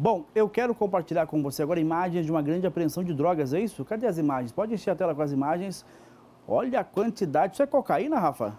Bom, eu quero compartilhar com você agora imagens de uma grande apreensão de drogas, é isso? Cadê as imagens? Pode encher a tela com as imagens. Olha a quantidade. Isso é cocaína, Rafa?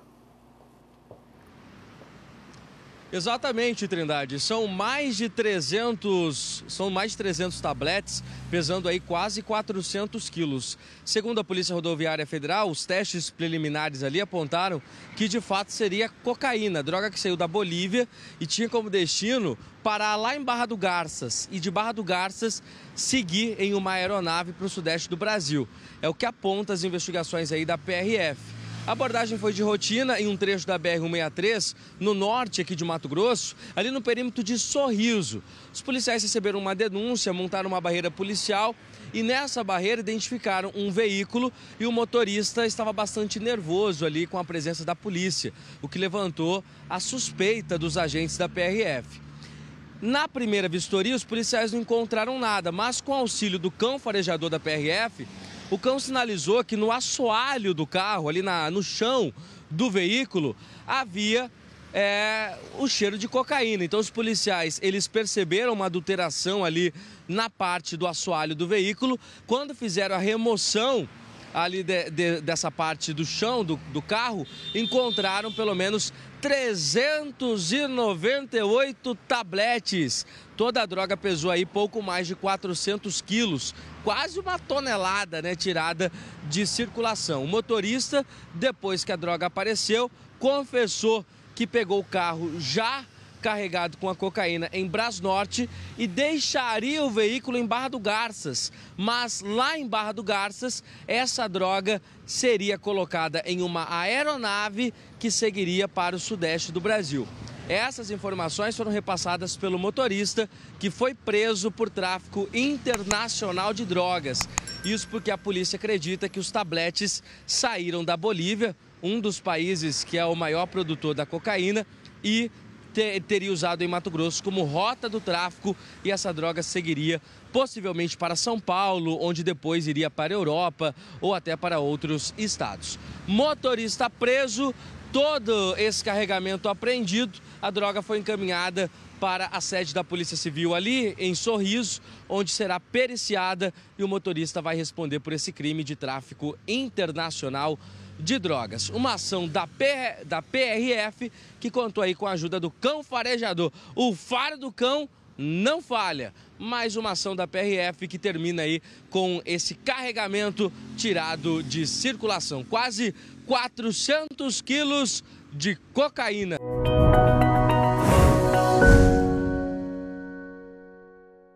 Exatamente, Trindade. São mais de 300, são mais de 300 tabletes, pesando aí quase 400 quilos. Segundo a Polícia Rodoviária Federal, os testes preliminares ali apontaram que de fato seria cocaína, droga que saiu da Bolívia e tinha como destino parar lá em Barra do Garças e de Barra do Garças seguir em uma aeronave para o sudeste do Brasil. É o que aponta as investigações aí da PRF. A abordagem foi de rotina em um trecho da BR-163, no norte aqui de Mato Grosso, ali no perímetro de Sorriso. Os policiais receberam uma denúncia, montaram uma barreira policial e nessa barreira identificaram um veículo e o motorista estava bastante nervoso ali com a presença da polícia, o que levantou a suspeita dos agentes da PRF. Na primeira vistoria, os policiais não encontraram nada, mas com auxílio do cão farejador da PRF, o cão sinalizou que no assoalho do carro, ali na, no chão do veículo, havia é, o cheiro de cocaína. Então os policiais, eles perceberam uma adulteração ali na parte do assoalho do veículo. Quando fizeram a remoção ali de, de, dessa parte do chão do, do carro, encontraram pelo menos 398 tabletes. Toda a droga pesou aí pouco mais de 400 quilos, quase uma tonelada né, tirada de circulação. O motorista, depois que a droga apareceu, confessou que pegou o carro já carregado com a cocaína em Brasnorte e deixaria o veículo em Barra do Garças. Mas lá em Barra do Garças, essa droga seria colocada em uma aeronave que seguiria para o sudeste do Brasil. Essas informações foram repassadas pelo motorista que foi preso por tráfico internacional de drogas. Isso porque a polícia acredita que os tabletes saíram da Bolívia, um dos países que é o maior produtor da cocaína, e ter, teria usado em Mato Grosso como rota do tráfico e essa droga seguiria possivelmente para São Paulo, onde depois iria para a Europa ou até para outros estados. Motorista preso, todo esse carregamento apreendido, a droga foi encaminhada para a sede da Polícia Civil ali em Sorriso, onde será periciada e o motorista vai responder por esse crime de tráfico internacional de drogas. Uma ação da, PR, da PRF que contou aí com a ajuda do cão farejador. O faro do cão não falha. Mais uma ação da PRF que termina aí com esse carregamento tirado de circulação. Quase 400 quilos de cocaína.